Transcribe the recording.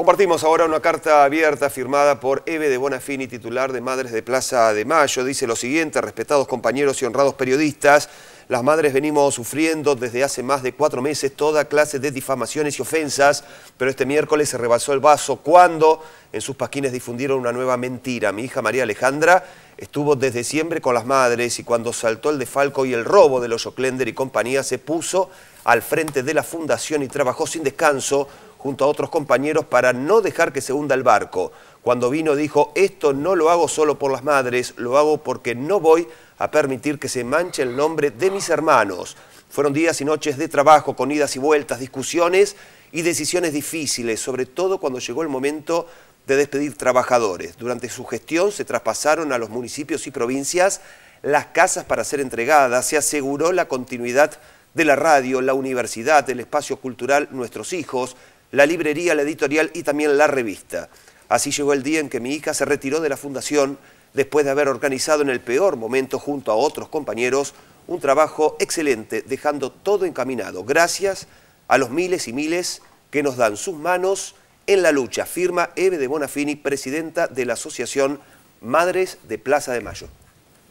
Compartimos ahora una carta abierta firmada por Eve de Bonafini, titular de Madres de Plaza de Mayo. Dice lo siguiente, respetados compañeros y honrados periodistas, las madres venimos sufriendo desde hace más de cuatro meses toda clase de difamaciones y ofensas, pero este miércoles se rebasó el vaso cuando en sus pasquines difundieron una nueva mentira. Mi hija María Alejandra estuvo desde siempre con las madres y cuando saltó el defalco y el robo de los Oclender y compañía se puso al frente de la fundación y trabajó sin descanso junto a otros compañeros para no dejar que se hunda el barco. Cuando vino dijo, esto no lo hago solo por las madres, lo hago porque no voy a permitir que se manche el nombre de mis hermanos. Fueron días y noches de trabajo, con idas y vueltas, discusiones y decisiones difíciles, sobre todo cuando llegó el momento de despedir trabajadores. Durante su gestión se traspasaron a los municipios y provincias las casas para ser entregadas, se aseguró la continuidad de la radio, la universidad, el espacio cultural Nuestros Hijos, la librería, la editorial y también la revista. Así llegó el día en que mi hija se retiró de la fundación después de haber organizado en el peor momento junto a otros compañeros un trabajo excelente, dejando todo encaminado. Gracias a los miles y miles que nos dan sus manos en la lucha, firma Eve de Bonafini, presidenta de la Asociación Madres de Plaza de Mayo.